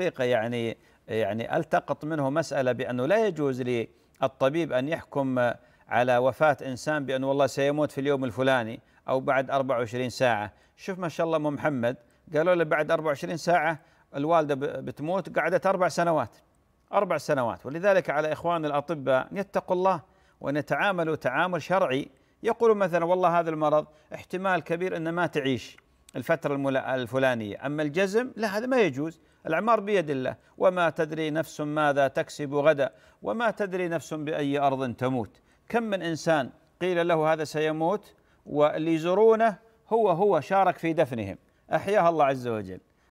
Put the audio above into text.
الحقيقة يعني يعني التقط منه مسألة بأنه لا يجوز للطبيب أن يحكم على وفاة إنسان بأن والله سيموت في اليوم الفلاني أو بعد 24 ساعة شوف ما شاء الله أم محمد قالوا له بعد 24 ساعة الوالدة بتموت قعدت أربع سنوات أربع سنوات ولذلك على إخوان الأطباء أن يتقوا الله وأن يتعاملوا تعامل شرعي يقولوا مثلا والله هذا المرض احتمال كبير ان ما تعيش الفترة الفلانية أما الجزم لا هذا ما يجوز الأعمار بيد الله وما تدري نفس ماذا تكسب غدا وما تدري نفس بأي أرض تموت كم من إنسان قيل له هذا سيموت واللي يزورونه هو هو شارك في دفنهم أحياها الله عز وجل